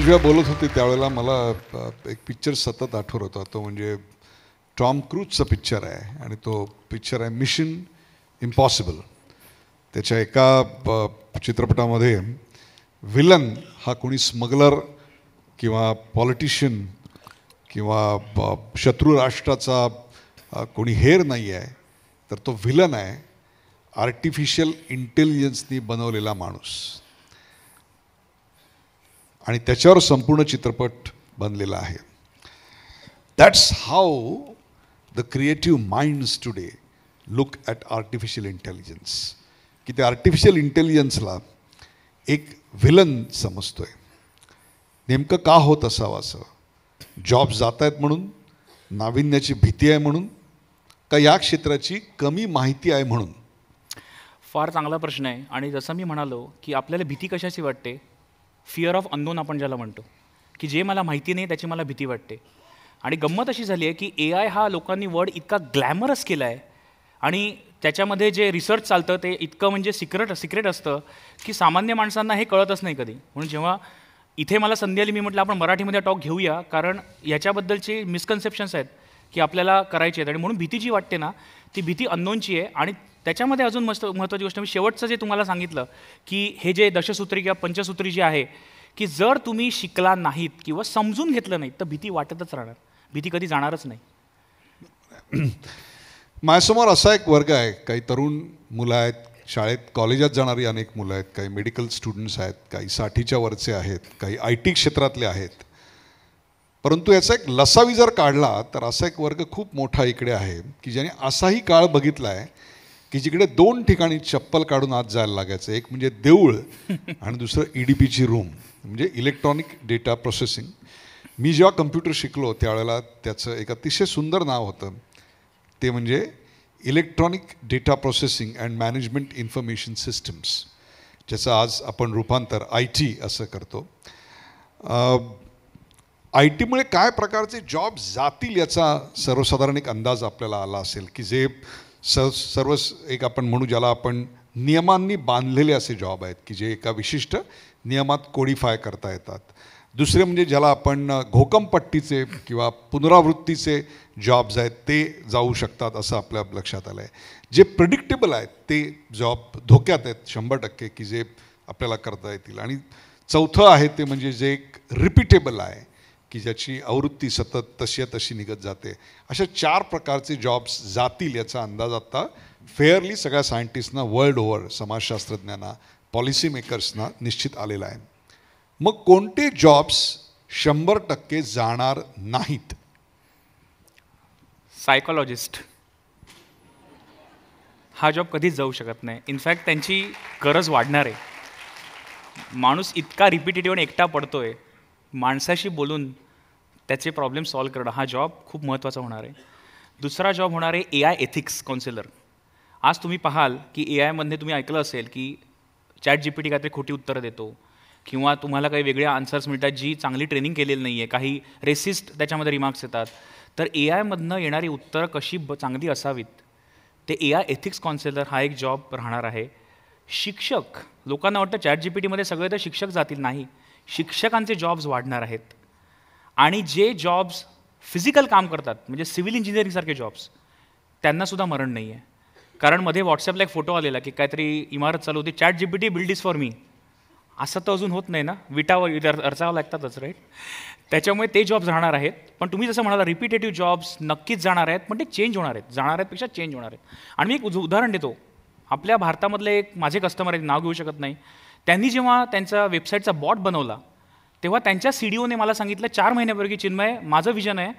जेव्हा बोलत होते त्यावेळेला मला एक पिक्चर सतत आठवत होता तो म्हणजे टॉम क्रूजचा पिक्चर आहे आणि तो पिक्चर आहे मिशन इम्पॉसिबल त्याच्या एका चित्रपटामध्ये विलन हा कोणी स्मगलर किंवा पॉलिटिशियन किंवा शत्रू राष्ट्राचा कोणी हेर नाही आहे तर तो विलन आहे आर्टिफिशियल इंटेलिजन्सनी बनवलेला माणूस आणि त्याच्यावर संपूर्ण चित्रपट बनलेला आहे that's how the creative minds today look at artificial intelligence की ते आर्टिफिशियल इंटेलिजन्सला एक विलन समजतो आहे नेमकं का होत असावं असं जॉब जात आहेत म्हणून नाविन्याची भीती आहे म्हणून का या क्षेत्राची कमी माहिती आहे म्हणून फार चांगला प्रश्न आहे आणि जसं मी म्हणालो की आपल्याला भीती कशाची वाटते फिअर ऑफ अननोन आपण ज्याला म्हणतो की जे मला माहिती नाही त्याची मला भीती वाटते आणि गंमत अशी झाली आहे की ए आय हा लोकांनी वर्ड इतका ग्लॅमरस केला आहे आणि त्याच्यामध्ये जे रिसर्च चालतं ते इतकं म्हणजे सिक्रेट सिक्रेट असतं की सामान्य माणसांना हे कळतच नाही कधी म्हणून जेव्हा इथे मला संधी आली मी म्हटलं आपण मराठीमध्ये टॉक घेऊया कारण याच्याबद्दलचे मिसकन्सेप्शन्स आहेत की आपल्याला करायची आहेत आणि म्हणून भीती जी वाटते ना ती भीती अननोनची आहे आणि त्याच्यामध्ये अजून मस्त महत्त्वाची गोष्ट मी शेवटचं जे तुम्हाला सांगितलं की हे जे दशसूत्री किंवा पंचसूत्री जी आहे की जर तुम्ही शिकला नाहीत किंवा समजून घेतलं नाही तर भीती वाटतच राहणार भीती कधी जाणारच नाही माझ्यासमोर असा एक वर्ग आहे काही तरुण मुलं आहेत शाळेत कॉलेजात जाणारी अनेक मुलं आहेत काही मेडिकल स्टुडंट्स आहेत काही साठीच्या वरचे आहेत काही आय टी क्षेत्रातले आहेत परंतु याचा एक लसावी जर काढला तर असा एक वर्ग खूप मोठा इकडे आहे की ज्याने असाही काळ बघितला आहे की जिकडे दोन ठिकाणी चप्पल काढून आत जायला लागायचं एक म्हणजे देऊळ आणि दुसरं ई डी पीची रूम म्हणजे इलेक्ट्रॉनिक डेटा प्रोसेसिंग मी जेव्हा कम्प्युटर शिकलो त्यावेळेला त्याचं एक अतिशय सुंदर नाव होतं ते म्हणजे electronic data processing and management information systems ज्याचं आज आपण रूपांतर आय टी असं करतो आय टीमुळे काय प्रकारचे जॉब जातील याचा सर्वसाधारण एक अंदाज आपल्याला आला असेल की जे स सर्व एक आपण म्हणू ज्याला आपण नियमांनी बांधलेले असे जॉब आहेत की जे एका विशिष्ट नियमात कोडीफाय करता येतात दुसरे म्हणजे ज्याला आपण घोकमपट्टीचे किंवा पुनरावृत्तीचे जॉब्स आहेत ते जाऊ शकतात असं आपल्या लक्षात आलं आहे जे प्रिडिक्टेबल आहेत ते जॉब धोक्यात आहेत शंभर टक्के की जे आपल्याला करता येतील आणि चौथं आहे ते म्हणजे जे एक रिपीटेबल आहे की ज्याची आवृत्ती सतत तशी तशी निघत जाते अशा चार प्रकारचे जॉब्स जातील याचा अंदाज आता फेअरली सगळ्या सायंटिस्टना वर्ल्ड ओव्हर समाजशास्त्रज्ञांना पॉलिसी मेकर्सना निश्चित आलेला आहे मग कोणते जॉब्स शंभर टक्के जाणार नाहीत सायकोलॉजिस्ट हा जॉब कधीच जाऊ शकत नाही इनफॅक्ट त्यांची गरज वाढणार आहे माणूस इतका रिपिटेटिव्ह एकटा पडतोय माणसाशी बोलून त्याचे प्रॉब्लेम सॉल्व करणं हा जॉब खूप महत्त्वाचा होणार आहे दुसरा जॉब होणार आहे ए आय एथिक्स काउन्सिलर आज तुम्ही पाहाल की ए आयमध्ये तुम्ही ऐकलं असेल की चॅट जी पी टी काहीतरी खोटी उत्तरं देतो किंवा तुम्हाला काही वेगळ्या आन्सर्स मिळतात जी चांगली ट्रेनिंग केलेली नाही आहे काही रेसिस्ट त्याच्यामध्ये रिमार्क्स येतात तर ए आयमधनं येणारी उत्तरं कशी ब चांगली असावीत ते ए आय एथिक्स काउन्सिलर हा एक जॉब राहणार आहे शिक्षक लोकांना वाटतं चॅट जी पी टीमध्ये सगळे तर शिक्षक जातील नाही शिक्षकांचे जॉब्स वाढणार आहेत आणि जे जॉब्स फिजिकल काम करतात म्हणजे सिव्हिल इंजिनिअरिंगसारखे जॉब्स त्यांनासुद्धा मरण नाही आहे कारण मध्ये व्हॉट्सअपला एक फोटो आलेला की काहीतरी इमारत चालू होती chat G P T build is for me असं तर अजून होत नाही ना विटावर अर्चावं लागतातच राईट त्याच्यामुळे ते जॉब्स राहणार आहेत पण तुम्ही जसं म्हणाला रिपिटेटिव्ह जॉब्स नक्कीच जाणार आहेत पण ते चेंज होणार आहेत जाणार आहेतपेक्षा चेंज होणार आहेत आणि मी एक उदाहरण देतो आपल्या भारतामधले एक माझे कस्टमर आहे नाव घेऊ शकत नाही त्यांनी जेव्हा त्यांचा वेबसाईटचा बॉट बनवला तेव्हा त्यांच्या सी डी ओने मला सांगितलं चार महिन्यापूर्वी चिन्मय माझं विजन आहे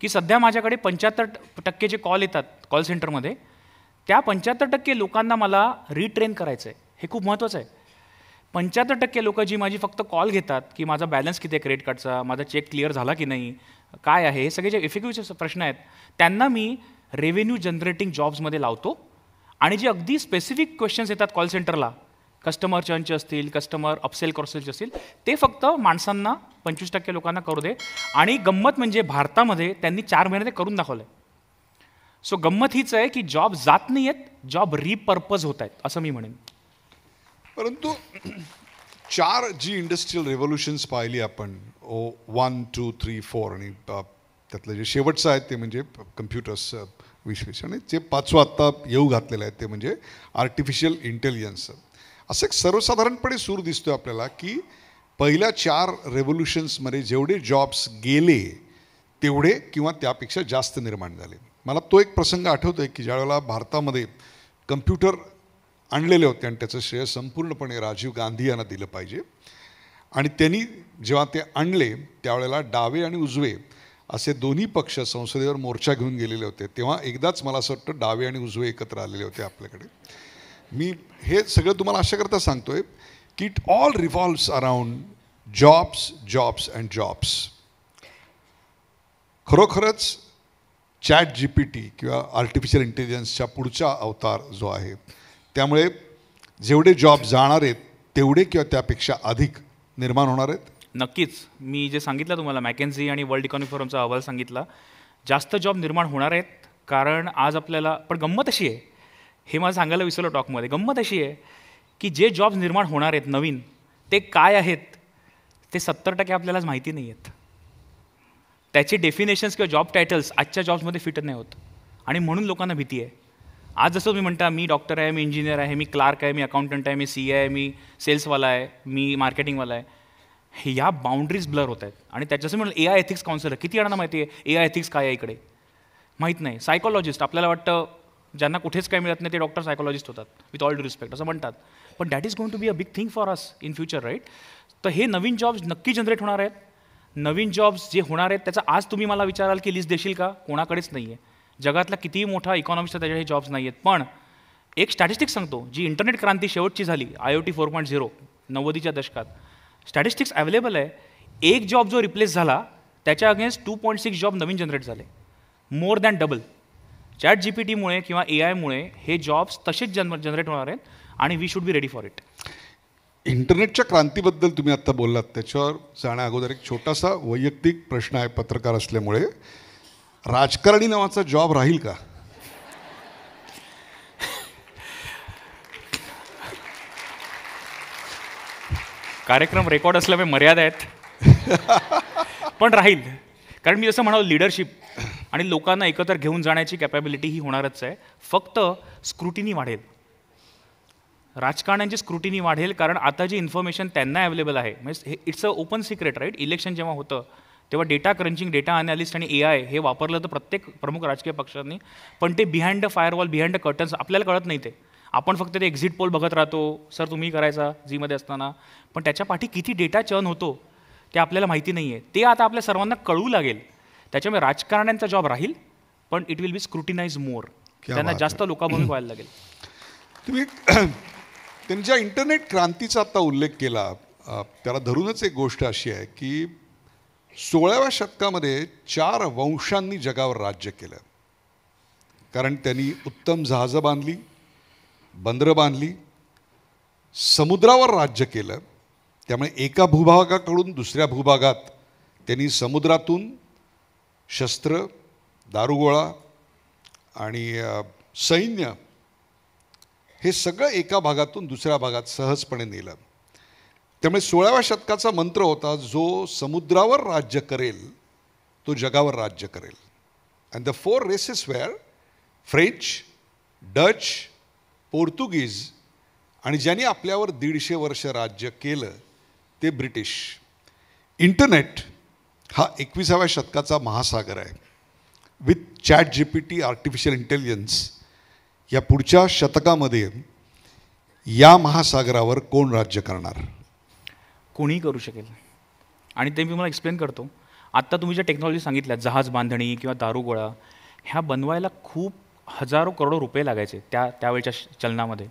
की सध्या माझ्याकडे पंच्याहत्तर टक्के जे कॉल येतात कॉल सेंटरमध्ये त्या पंच्याहत्तर टक्के लोकांना मला रिट्रेन करायचं आहे हे खूप महत्त्वाचं आहे पंच्याहत्तर टक्के लोकं जी माझी फक्त कॉल घेतात की माझा बॅलन्स किती आहे क्रेडिट कार्डचा माझा चेक क्लिअर झाला की नाही काय आहे हे सगळे जे इफेक्टिव्हचे प्रश्न आहेत त्यांना मी रेव्हेन्यू जनरेटिंग जॉब्समध्ये लावतो आणि जे अगदी स्पेसिफिक क्वेश्चन्स येतात कॉल सेंटरला कस्टमर चर्नचे असतील कस्टमर अपसेल क्रॉसेलचे असतील ते फक्त माणसांना पंचवीस टक्के लोकांना करू दे आणि गंमत म्हणजे भारतामध्ये त्यांनी चार महिने ते करून दाखवलं आहे सो गंमत हीच आहे की जॉब जात नाही आहेत जॉब रिपर्पज होत आहेत असं मी म्हणेन परंतु चार जी इंडस्ट्रीयल रेव्होल्युशन्स पाहिली आपण ओ वन टू थ्री फोर आणि त्यातलं जे शेवटचं आहे ते म्हणजे कम्प्युटर्स विश्लेषण आणि जे पाचवं आत्ता येऊ घातलेलं आहे ते म्हणजे आर्टिफिशियल इंटेलिजन्स असं एक सर्वसाधारणपणे सूर दिसतो आपल्याला की पहिल्या चार रेव्होल्युशन्समध्ये जेवढे जॉब्स गेले तेवढे किंवा त्यापेक्षा जास्त निर्माण झाले मला तो एक प्रसंग आठवतो आहे की ज्यावेळेला भारतामध्ये कम्प्युटर आणलेले होते आणि त्याचं श्रेय संपूर्णपणे राजीव गांधी यांना दिलं पाहिजे आणि त्यांनी जेव्हा ते आणले त्यावेळेला डावे आणि उजवे असे दोन्ही पक्ष संसदेवर मोर्चा घेऊन गेलेले होते तेव्हा एकदाच मला असं वाटतं डावे आणि उजवे एकत्र आलेले होते आपल्याकडे मी हे सगळं तुम्हाला अशा करता सांगतोय की it all revolves around jobs jobs and jobs खरोखरच चॅट जी पी टी किंवा आर्टिफिशियल इंटेलिजन्सच्या पुढचा अवतार जो आहे त्यामुळे जेवढे जॉब जाणार आहेत तेवढे किंवा त्यापेक्षा अधिक निर्माण होणार आहेत नक्कीच मी जे सांगितलं तुम्हाला मॅकेन्झी आणि वर्ल्ड इकॉनॉमिक फोरमचा अहवाल सांगितला जास्त जॉब निर्माण होणार आहेत कारण आज आपल्याला पण गंमत अशी आहे हे मला सांगायला विसरलो टॉकमध्ये गंमत अशी आहे की जे जॉब्स निर्माण होणार आहेत नवीन ते काय आहेत ते सत्तर टक्के आपल्यालाच माहिती नाही आहेत त्याचे डेफिनेशन्स किंवा जॉब टायटल्स आजच्या जॉब्समध्ये फिट नाही होत आणि म्हणून लोकांना भीती आहे आज जसं तुम्ही म्हणता मी डॉक्टर आहे मी इंजिनियर आहे मी क्लार्क आहे मी अकाउंटंट आहे मी सी आहे मी सेल्सवाला आहे मी मार्केटिंगवाला आहे ह्या बाउंड्रीज ब्लर होत आहेत आणि त्याच्यासमोर म्हणलं ए आय एथिक्स काउन्सिलर किती जणांना माहिती आहे ए आय एथिक्स काय आहे इकडे माहीत नाही सायकोलॉजिस्ट आपल्याला वाटतं ज्यांना कुठेच काय मिळत नाही ते डॉक्टर सायकोलॉजिस्ट होतात विथ ऑल डू रिस्पेक्ट असं म्हणतात पण that is going to be a big thing for us in future right तर हे नवीन जॉब्स नक्की जनरेट होणार आहेत नवीन जॉब्स जे होणार आहेत त्याचा आज तुम्ही मला विचाराल की लिस्ट देशील का कोणाकडेच नाही आहे जगातला कितीही मोठा इकॉनॉमिस्टचा त्याच्या हे जॉब्स नाही आहेत पण एक स्टॅटिस्टिक्स सांगतो जी इंटरनेट क्रांती शेवटची झाली I O T four point zero नव्वदीच्या दशकात स्टॅटिस्टिक्स अवेलेबल आहे एक जॉब जो रिप्लेस झाला त्याच्या against two point six job नवीन जनरेट झाले more than double chat G P टीमुळे किंवा ए आयमुळे हे जॉब्स तसेच जन्म जनरेट होणार आहेत आणि we should be ready for it इंटरनेटच्या क्रांतीबद्दल तुम्ही आत्ता बोललात त्याच्यावर जाण्या अगोदर एक छोटासा वैयक्तिक प्रश्न आहे पत्रकार असल्यामुळे राजकारणी नावाचा जॉब राहील का कार्यक्रम रेकॉर्ड असल्यामुळे मर्यादा आहेत पण राहील कारण मी जसं म्हणालो लिडरशिप आणि लोकांना एकत्र घेऊन जाण्याची कॅपॅबिलिटी ही होणारच आहे फक्त स्क्रुटिनी वाढेल राजकारण्यांची स्क्रुटिनी वाढेल कारण आता जी इन्फॉर्मेशन त्यांना अवेलेबल आहे म्हणजे हे it's a open secret right election जेव्हा होतं तेव्हा डेटा क्रंचिंग डेटा अनालिस्ट आणि ए आय हे वापरलं तर प्रत्येक प्रमुख राजकीय पक्षांनी पण ते behind the firewall behind the curtains आपल्याला कळत नाही ते आपण फक्त ते एक्झिट पोल बघत राहतो सर तुम्ही करायचा जीमध्ये असताना पण त्याच्या पाठी किती डेटा चर्न होतो ते आपल्याला माहिती नाही आहे ते आता आपल्या सर्वांना कळू लागेल त्याच्यामुळे राजकारण्यांचा जॉब राहील पण इट विल बी स्क्रुटिनाइज मोर त्यांना जास्त लोकांभूमी व्हायला लागेल तुम्ही त्यांच्या इंटरनेट क्रांतीचा आता उल्लेख केला त्याला धरूनच एक गोष्ट अशी आहे की सोळाव्या शतकामध्ये चार वंशांनी जगावर राज्य केलं कारण त्यांनी उत्तम जहाजं बांधली बंदरं बांधली समुद्रावर राज्य केलं त्यामुळे एका भूभागाकडून दुसऱ्या भूभागात त्यांनी समुद्रातून शस्त्र दारुगोळा आणि सैन्य हे सगळं एका भागातून दुसऱ्या भागात सहजपणे नेलं त्यामुळे सोळाव्या शतकाचा मंत्र होता जो समुद्रावर राज्य करेल तो जगावर राज्य करेल and the four races were French Dutch Portuguese आणि ज्यांनी आपल्यावर दीडशे वर्ष राज्य केलं ते ब्रिटिश इंटरनेट हा एकविसाव्या शतकाचा महासागर आहे with chat G P T artificial intelligence या पुढच्या शतकामध्ये या महासागरावर कोण राज्य करणार कोणीही करू शकेल आणि ते मी तुम्हाला एक्सप्लेन करतो आत्ता तुम्ही ज्या टेक्नॉलॉजी सांगितल्या जहाज बांधणी किंवा दारुगोळा ह्या बनवायला खूप हजारो करोडो रुपये लागायचे त्या त्यावेळच्या चलनामध्ये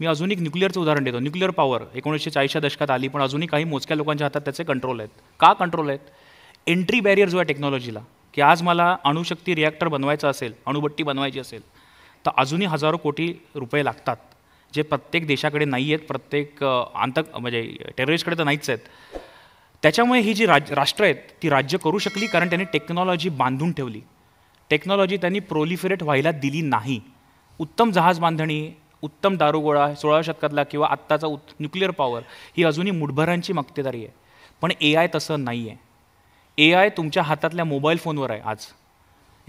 मी अजून एक न्यूक्लिअरचं उदाहरण देतो न्यूक्लिअर पॉवर एकोणीसशे चाळीसच्या दशकात आली पण अजूनही काही मोजक्या लोकांच्या हातात त्याचे कंट्रोल आहेत का कंट्रोल आहेत एंट्री बॅरियर जो आहे टेक्नॉलॉजीला की आज मला अणुशक्ती रिॲक्टर बनवायचा असेल अणुबट्टी बनवायची असेल तर अजूनही हजारो कोटी रुपये लागतात जे प्रत्येक देशाकडे नाही आहेत प्रत्येक आंत म्हणजे टेररिस्टकडे तर नाहीच आहेत त्याच्यामुळे ही जी राज राष्ट्र आहेत ती राज्य करू शकली कारण त्यांनी टेक्नॉलॉजी बांधून ठेवली टेक्नॉलॉजी त्यांनी प्रोलिफिरेट व्हायला दिली नाही उत्तम जहाज बांधणी उत्तम दारुगोळा सोळाव्या शतकातला किंवा आत्ताचा उत् न्युक्लिअर पॉवर ही अजूनही मुठभरांची मक्तेदारी आहे पण ए आय तसं नाही आहे ए आय तुमच्या हातातल्या मोबाईल फोनवर आहे आज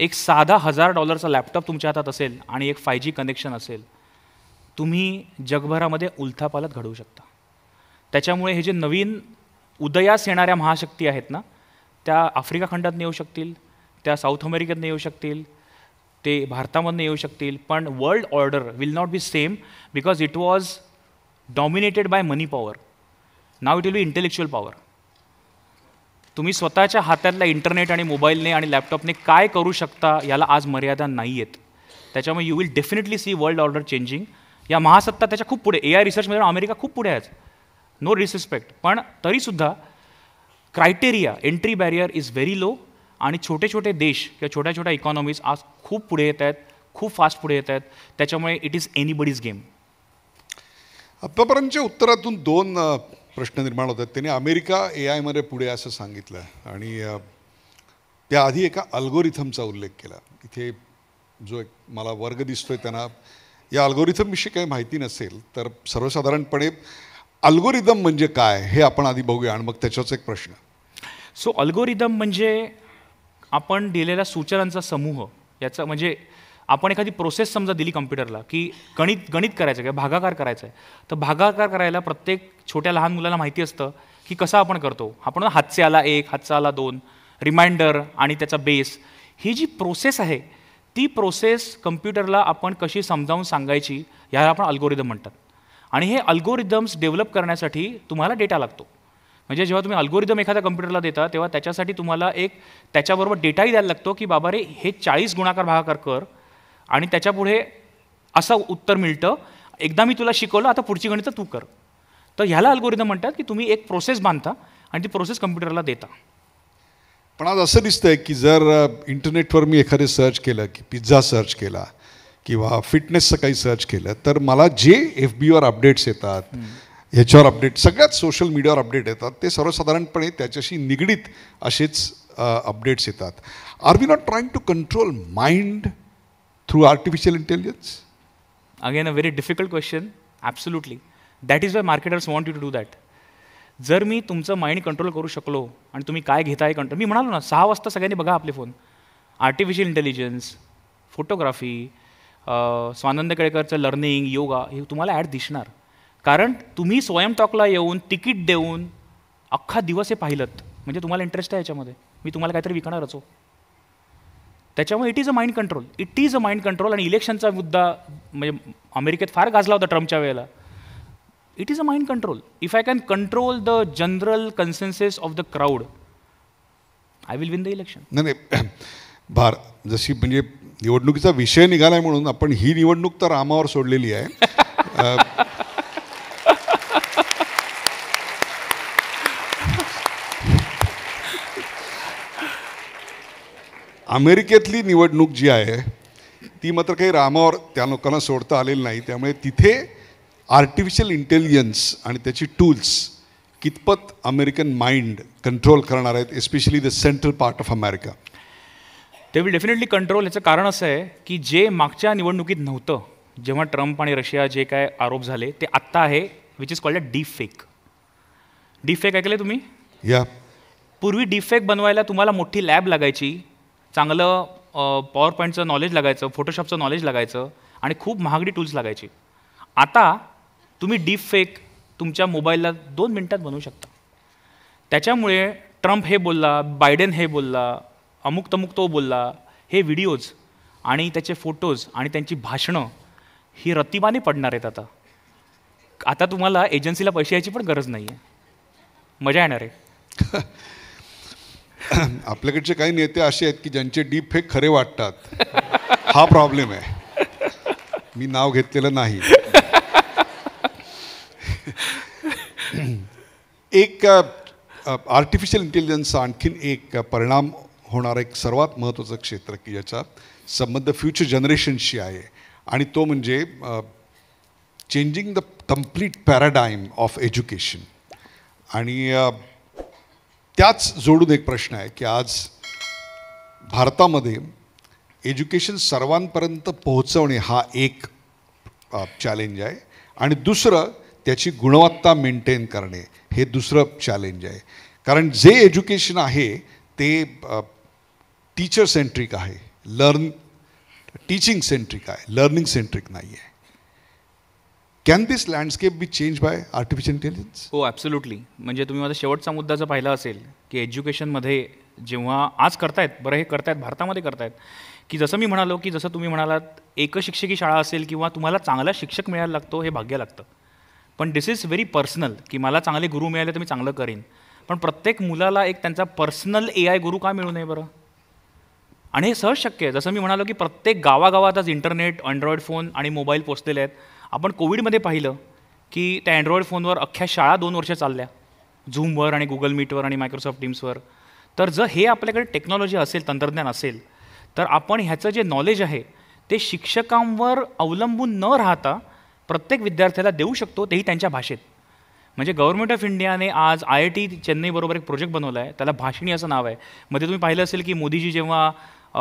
एक साधा हजार डॉलरचा लॅपटॉप तुमच्या हातात असेल आणि एक फाय जी कनेक्शन असेल तुम्ही जगभरामध्ये उलथापालत घडवू शकता त्याच्यामुळे हे जे नवीन उदयास येणाऱ्या महाशक्ती आहेत ना त्या आफ्रिका खंडातनं येऊ शकतील त्या साऊथ अमेरिकेतनं येऊ शकतील ते भारतामधनं येऊ शकतील पण world order will not be same because it was dominated by money power now it will be intellectual power तुम्ही स्वतःच्या हातातल्या इंटरनेट आणि मोबाईलने आणि लॅपटॉपने काय करू शकता याला आज मर्यादा नाही आहेत त्याच्यामुळे you will definitely see world order changing या महासत्ता त्याच्या खूप पुढे ए आय रिसर्चमध्ये अमेरिका खूप पुढे आहेच नो डिसरिस्पेक्ट पण तरीसुद्धा criteria entry barrier is very low आणि छोटे छोटे देश किंवा छोट्या छोट्या इकॉनॉमीज आज खूप पुढे येत आहेत खूप फास्ट पुढे येत आहेत त्याच्यामुळे इट इज एनीबडीज गेम आत्तापर्यंतच्या उत्तरातून दोन प्रश्न निर्माण होतात त्यांनी अमेरिका ए आयमध्ये पुढे असं सांगितलं आणि त्याआधी एका अल्गोरिथमचा उल्लेख केला इथे जो एक मला वर्ग दिसतोय त्यांना या अल्गोरिथमविषयी काही माहिती नसेल तर सर्वसाधारणपणे अल्गोरिदम म्हणजे काय हे आपण आधी बघूया आणि मग त्याच्याच एक प्रश्न सो अल्गोरिदम म्हणजे आपण दिलेल्या सूचनांचा समूह याचा म्हणजे आपण एखादी प्रोसेस समजा दिली कम्प्युटरला की गणित गणित करायचं किंवा भागाकार करायचा आहे तर भागाकार करायला प्रत्येक छोट्या लहान मुलाला माहिती असतं की कसं आपण करतो आपण हातचे आला एक हातचा आला दोन रिमाइंडर आणि त्याचा बेस ही जी प्रोसेस आहे ती प्रोसेस कम्प्युटरला आपण कशी समजावून सांगायची ह्याला आपण अल्गोरिदम म्हणतात आणि हे अल्गोरिदम्स डेव्हलप करण्यासाठी तुम्हाला डेटा लागतो म्हणजे जेव्हा तुम्ही अल्गोरिदम एखाद्या कम्प्युटरला देता तेव्हा त्याच्यासाठी तुम्हाला एक त्याच्याबरोबर डेटाही द्यायला लागतो की बाबा रे हे चाळीस गुणाकार भागाकार कर आणि त्याच्यापुढे असं उत्तर मिळतं एकदा मी तुला शिकवलं आता पुढची गणितं तू कर तर ह्याला अल्गोरिदम म्हणतात की तुम्ही एक प्रोसेस बांधता आणि ती प्रोसेस कम्प्युटरला देता पण आज असं दिसतंय की जर इंटरनेटवर मी एखादे सर्च केलं की पिझ्झा सर्च केला किंवा फिटनेसचं काही सर्च केलं तर मला जे एफ बीवर अपडेट्स येतात ह्याच्यावर अपडेट सगळ्यात सोशल मीडियावर अपडेट येतात ते सर्वसाधारणपणे त्याच्याशी निगडीत असेच अपडेट्स येतात are we not trying to control mind through artificial intelligence? Again, a very difficult question. Absolutely. That is why marketers want you to do that जर मी तुमचं माइंड कंट्रोल करू शकलो आणि तुम्ही काय घेताय कंट्रोल मी म्हणालो ना सहा वाजता सगळ्यांनी बघा आपले phone artificial intelligence photography Swanand केळकरचं लर्निंग योगा हे तुम्हाला ॲड दिसणार कारण तुम्ही स्वयंटॉकला येऊन तिकीट देऊन अख्खा दिवस हे पाहिलं म्हणजे तुम्हाला इंटरेस्ट आहे याच्यामध्ये मी तुम्हाला काहीतरी विकणार असो हो. त्याच्यामुळे it is a mind control it is a mind control आणि इलेक्शनचा मुद्दा म्हणजे अमेरिकेत फार गाजला होता ट्रम्पच्या वेळेला it is a mind control if I can control the general consensus of the crowd I will win the election नाही नाही भार जशी म्हणजे निवडणुकीचा विषय निघाला आहे म्हणून आपण ही निवडणूक तर रामावर सोडलेली आहे अमेरिकेतली निवडणूक जी आहे ती मात्र काही रामावर त्या लोकांना सोडता आलेली नाही त्यामुळे तिथे आर्टिफिशियल इंटेलिजन्स आणि त्याची टूल्स कितपत अमेरिकन माइंड कंट्रोल करणार आहेत especially the central part of America ते विल डेफिनेटली कंट्रोल याचं कारण असं आहे की जे मागच्या निवडणुकीत नव्हतं जेव्हा ट्रम्प आणि रशिया जे काय आरोप झाले ते आत्ता आहे which is called a deep fake deep fake ऐकले तुम्ही या पूर्वी डीप फेक बनवायला तुम्हाला मोठी लॅब लागायची चांगलं पॉवर पॉईंटचं नॉलेज लागायचं फोटोशॉपचं नॉलेज लागायचं आणि खूप महागडी टूल्स लागायची आता तुम्ही डीप फेक तुमच्या मोबाईलला दोन मिनटात बनवू शकता त्याच्यामुळे ट्रम्प हे बोलला बायडेन हे बोलला अमुक तमुक तो बोलला हे व्हिडिओज आणि त्याचे फोटोज आणि त्यांची भाषणं ही रतिमाने पडणार आहेत आता आता तुम्हाला एजन्सीला पैसे यायची पण गरज नाही आहे मजा येणार आहे आपल्याकडचे काही नेते असे आहेत की ज्यांचे डीप फेक खरे वाटतात हा प्रॉब्लेम आहे मी नाव घेतलेलं नाही एक आर्टिफिशियल इंटेलिजन्सचा आणखीन एक परिणाम होणारा एक सर्वात महत्त्वाचं क्षेत्र की ज्याचा संबंध फ्युचर जनरेशनशी आहे आणि तो म्हणजे changing the complete paradigm of education आणि त्याच जोडून एक प्रश्न आहे की आज भारतामध्ये एज्युकेशन सर्वांपर्यंत पोहोचवणे हा एक चॅलेंज आहे आणि दुसरं त्याची गुणवत्ता मेंटेन करणे हे दुसरं चॅलेंज आहे कारण जे एज्युकेशन आहे ते टीचर सेंट्रिक आहे लर्न टीचिंग सेंट्रिक आहे लर्निंग सेंट्रिक नाही आहे can this landscape be change by artificial intelligence हो ॲब्सोल्युटली म्हणजे तुम्ही माझा शेवटचा मुद्दा जर पाहिला असेल की एज्युकेशनमध्ये जेव्हा आज करतायत बरं हे करतायत भारतामध्ये करतायत की जसं मी म्हणालो की जसं तुम्ही म्हणालात एक शिक्षकी शाळा असेल किंवा तुम्हाला चांगला शिक्षक मिळायला लागतो हे भाग्य लागतं पण दिस इज व्हेरी पर्सनल की मला चांगले गुरु मिळाले तर मी चांगलं करीन पण प्रत्येक मुलाला एक त्यांचा पर्सनल ए आय गुरु का मिळू नये बरं आणि हे सहज शक्य आहे जसं मी म्हणालो की प्रत्येक गावागावात आज इंटरनेट अँड्रॉइड फोन आणि मोबाईल पोचलेले आहेत आपण कोविडमध्ये पाहिलं की त्या अँड्रॉइड फोनवर अख्ख्या शाळा दोन वर्ष चालल्या झूमवर आणि गुगल मीटवर आणि मायक्रोसॉफ्ट टीम्सवर तर जर हे आपल्याकडे टेक्नॉलॉजी असेल तंत्रज्ञान असेल तर आपण ह्याचं जे नॉलेज आहे ते शिक्षकांवर अवलंबून न राहता प्रत्येक विद्यार्थ्याला देऊ शकतो तेही त्यांच्या भाषेत म्हणजे गव्हर्नमेंट ऑफ इंडियाने आज आय आय टी चेन्नईबरोबर एक प्रोजेक्ट बनवला आहे त्याला भाषिणी असं नाव आहे मध्ये तुम्ही पाहिलं असेल की मोदीजी जेव्हा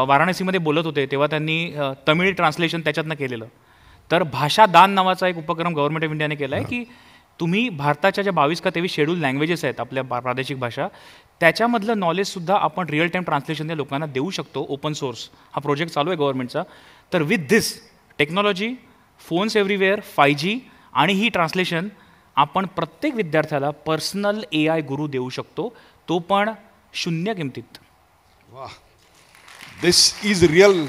वाराणसीमध्ये बोलत होते तेव्हा त्यांनी तमिळ ट्रान्सलेशन त्याच्यातनं केलेलं तर भाषा दान नावाचा एक उपक्रम गव्हर्नमेंट ऑफ इंडियाने केला आहे की तुम्ही भारताच्या ज्या बावीस का तेवीस शेड्यूल लँग्वेजेस आहेत आपल्या प्रादेशिक भाषा त्याच्यामधलं नॉलेजसुद्धा आपण रिअल टाईम ट्रान्सलेशनने लोकांना देऊ शकतो ओपन सोर्स हा प्रोजेक्ट चालू आहे गव्हर्नमेंटचा तर with this technology phones everywhere five G आणि ही ट्रान्सलेशन आपण प्रत्येक विद्यार्थ्याला पर्सनल ए आय गुरु देऊ शकतो तो पण शून्य किमतीत वा this is real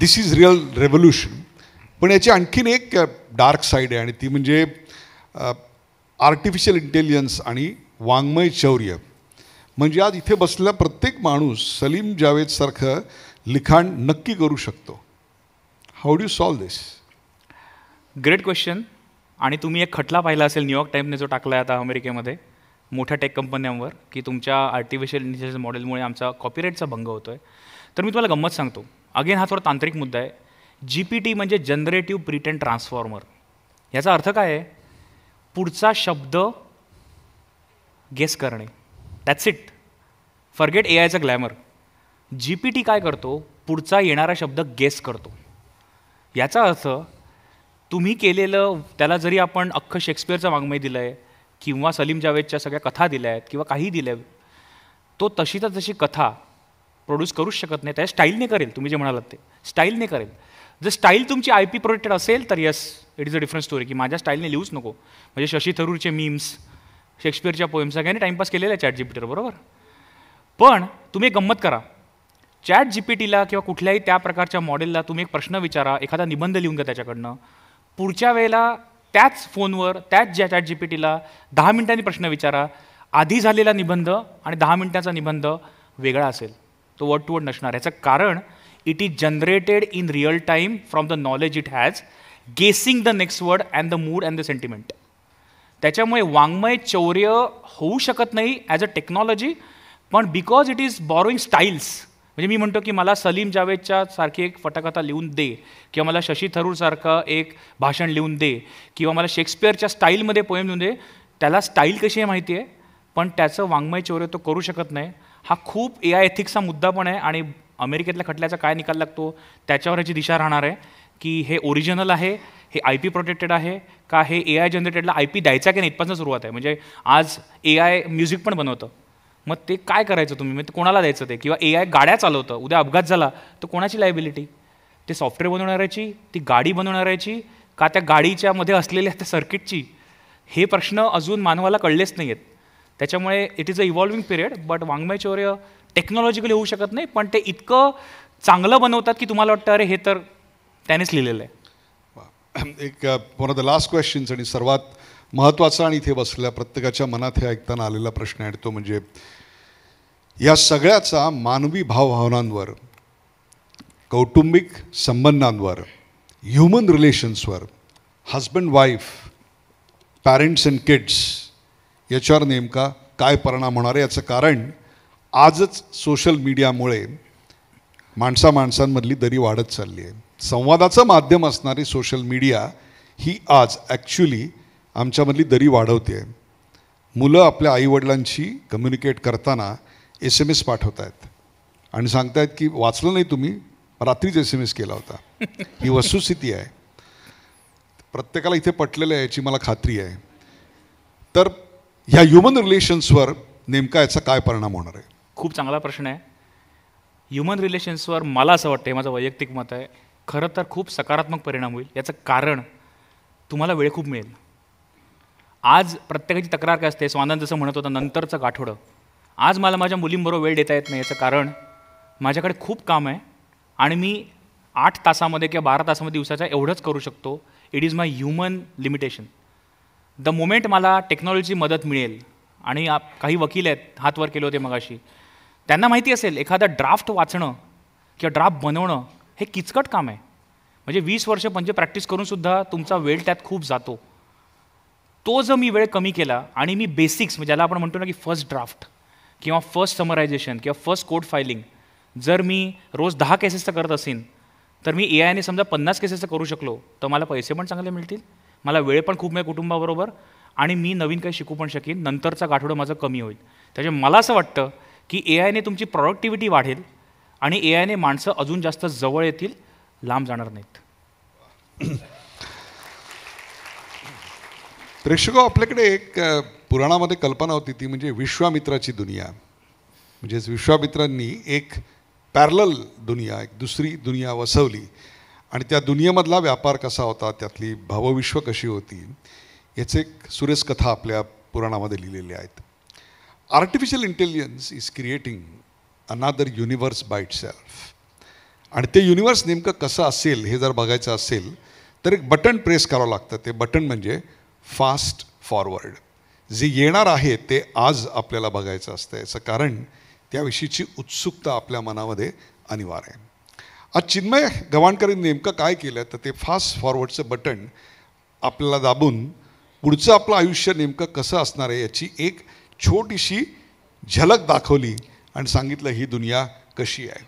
this is real revolution पण याची आणखीन एक डार्क साईड आहे आणि ती म्हणजे आर्टिफिशियल इंटेलिजन्स आणि वाङ्मय शौर्य म्हणजे आज इथे बसलेला प्रत्येक माणूस सलीम जावेदसारखं लिखाण नक्की करू शकतो how do solve this great question आणि तुम्ही एक खटला पाहिला असेल न्यूयॉर्क टाईमने जो टाकला आहे आता अमेरिकेमध्ये मोठ्या टेक कंपन्यांवर की तुमच्या आर्टिफिशियल इंटेलिजन्स मॉडेलमुळे आमचा कॉपीराईटचा भंग होतो आहे तर मी तुम्हाला गंमत सांगतो अगेन हा थोडा तांत्रिक मुद्दा आहे जी पी टी म्हणजे जनरेटिव्ह प्रिटेन ट्रान्सफॉर्मर याचा अर्थ काय आहे पुढचा शब्द गेस करणे दॅट्स इट फॉरगेट ए आयचं ग्लॅमर जी पी टी काय करतो पुढचा येणारा शब्द गेस करतो याचा अर्थ तुम्ही केलेलं त्याला जरी आपण अख्खं शेक्सपियरचं वाङ्मय दिलं आहे किंवा सलीम जावेदच्या सगळ्या कथा दिल्या आहेत किंवा काही दिल्या तो तशीच तशी कथा प्रोड्यूस करूच शकत नाही त्या स्टाईलने करेल तुम्ही जे म्हणालात ते स्टाईलने करेल जर स्टाईल तुमची आय पी प्रोटेक्टेड असेल तर yes it is a different story की माझ्या स्टाईलने लिहूच नको म्हणजे शशी थरूरचे मीम्स शेक्सपिअरच्या पोएम्स सगळ्यांनी टाईमपास केलेले आहे चॅट जी पी बरोबर पण तुम्ही एक गंमत करा चॅट जी पी टीला किंवा कुठल्याही त्या प्रकारच्या मॉडेलला तुम्ही एक प्रश्न विचारा एखादा निबंध लिहून घ्या त्याच्याकडनं पुढच्या वेळेला त्याच फोनवर त्याच ज्या चॅट जी पी टीला दहा मिनिटांनी प्रश्न विचारा आधी झालेला निबंध आणि दहा मिनिटाचा निबंध वेगळा असेल तो वर्ड टू वर्ड नसणार याचं कारण it is generated in real time from the knowledge it has guessing the next word and the mood and the sentiment त्याच्यामुळे वाङ्मय चौर्य होऊ शकत नाही ॲज अ टेक्नॉलॉजी पण because it is borrowing styles म्हणजे मी म्हणतो की मला सलीम जावेदच्या सारखी एक फटाकथा लिहून दे किंवा मला शशी थरूरसारखं एक भाषण लिहून दे किंवा मला शेक्सपियरच्या स्टाईलमध्ये पोएम लिहून दे त्याला स्टाईल कशी आहे माहिती आहे पण त्याचं वाङ्मय चौर्य तो करू शकत नाही हा खूप ए आय एथिक्सचा मुद्दा पण आहे आणि अमेरिकेतल्या खटल्याचा काय निकाल लागतो त्याच्यावर ह्याची दिशा राहणार आहे की हे ओरिजिनल आहे हे आय पी प्रोटेक्टेड आहे का हे ए आय जनरेटेडला आय पी द्यायचा की नाही इथपासून सुरुवात आहे म्हणजे आज ए आय म्युझिक पण बनवतं मग ते काय करायचं तुम्ही म्हणजे कोणाला द्यायचं ते किंवा ए आय गाड्या चालवतं उद्या अपघात झाला तर कोणाची लायबिलिटी ते सॉफ्टवेअर बनवणाऱ्याची ती गाडी बनवणाऱ्याची का त्या गाडीच्यामध्ये असलेल्या त्या सर्किटची हे प्रश्न अजून मानवाला कळलेच नाही आहेत त्याच्यामुळे it is a evolving period but वाङ्मयचौर्य टेक्नॉलॉजिकली होऊ शकत नाही पण ते इतकं चांगलं बनवतात की तुम्हाला वाटतं अरे हे तर त्यानेच लिहिलेलं आहे एक one of the last questions आणि सर्वात महत्त्वाचा आणि इथे बसल्या प्रत्येकाच्या मनात हे ऐकताना आलेला प्रश्न आहे तो म्हणजे या सगळ्याचा मानवी भावभावनांवर कौटुंबिक संबंधांवर ह्युमन रिलेशन्सवर husband wife parents and kids याच्यावर नेमका काय परिणाम होणार आहे याचं कारण आजच सोशल मीडियामुळे माणसा माणसांमधली दरी वाढत चालली आहे संवादाचं माध्यम असणारी सोशल मीडिया ही आज ॲक्च्युली आमच्यामधली दरी वाढवते आहे मुलं आपल्या आईवडिलांशी कम्युनिकेट करताना एस एम एस पाठवत आहेत आणि सांगतायत की वाचलं नाही तुम्ही रात्रीच एस एम एस केला होता ही वस्तुस्थिती आहे प्रत्येकाला इथे पटलेलं आहे याची मला खात्री आहे तर ह्या ह्युमन रिलेशन्सवर नेमका याचा काय परिणाम होणार आहे खूप चांगला प्रश्न आहे ह्युमन रिलेशन्सवर मला असं वाटतं माझं वैयक्तिक मत आहे खरं तर खूप सकारात्मक परिणाम होईल याचं कारण तुम्हाला वेळ खूप मिळेल आज प्रत्येकाची तक्रार काय असते स्वानंद जसं म्हणत होता नंतरचं गाठोडं आज मला माझ्या मुलींबरोबर वेळ देता येत नाही याचं कारण माझ्याकडे खूप काम आहे आणि मी आठ तासामध्ये किंवा बारा तासामध्ये दिवसाचा एवढंच करू शकतो it is my human limitation the moment मला टेक्नॉलॉजी मदत मिळेल आणि काही वकील आहेत हातवर केले होते मगाशी त्यांना माहिती असेल एखादा ड्राफ्ट वाचणं किंवा ड्राफ्ट बनवणं हे किचकट काम आहे म्हणजे वीस वर्ष म्हणजे प्रॅक्टिस करूनसुद्धा तुमचा वेळ त्यात खूप जातो तो जर मी वेळ कमी केला आणि मी बेसिक्स म्हणजे ज्याला आपण म्हणतो ना की फर्स्ट ड्राफ्ट किंवा फर्स्ट समरायझेशन किंवा फर्स्ट कोर्ट फायलिंग जर मी रोज दहा केसेसचं करत असेन तर मी ए आयने समजा पन्नास केसेसचं करू शकलो तर मला पैसे पण चांगले मिळतील मला वेळ पण खूप मिळेल कुटुंबाबरोबर आणि मी नवीन काही शिकू पण शकेन नंतरचा गाठोडं माझं कमी होईल त्याच्यामुळे मला असं वाटतं की ए आयने तुमची प्रॉडक्टिव्हिटी वाढेल आणि ए आयने माणसं अजून जास्त जवळ येतील लांब जाणार नाहीत प्रेक्षको आपल्याकडे एक पुराणामध्ये कल्पना होती ती म्हणजे विश्वामित्राची दुनिया म्हणजेच विश्वामित्रांनी एक पॅरल दुनिया एक दुसरी दुनिया वसवली आणि त्या दुनियेमधला व्यापार कसा होता त्यातली भावविश्व कशी होती याचे एक सुरेश कथा आपल्या पुराणामध्ये लिहिलेल्या आहेत artificial intelligence is creating another universe by itself आणि ते युनिवर्स नेमकं कसं असेल हे जर बघायचं असेल तर एक बटन प्रेस करावं लागतं ते बटन म्हणजे फास्ट फॉरवर्ड जे येणार आहे ते आज आपल्याला बघायचं असतं याचं कारण त्याविषयीची उत्सुकता आपल्या मनामध्ये अनिवार्य आहे आज चिन्मय गव्हाणकरांनी नेमकं काय केलं तर ते फास्ट फॉरवर्डचं बटन आपल्याला दाबून पुढचं आपलं आयुष्य नेमकं कसं असणार आहे याची एक छोटीशी झलक दाखवली आणि सांगितलं ही दुनिया कशी आहे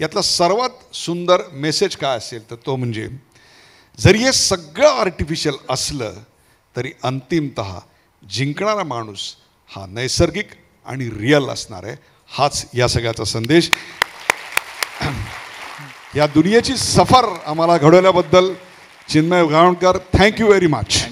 यातला सर्वात सुंदर मेसेज काय असेल तर तो म्हणजे जरी हे सगळं आर्टिफिशियल असलं तरी अंतिमत जिंकणारा माणूस हा नैसर्गिक आणि रिअल असणार आहे हाच या सगळ्याचा संदेश या दुनियेची सफर आम्हाला घडवल्याबद्दल Chinmay Gavankar thank you very much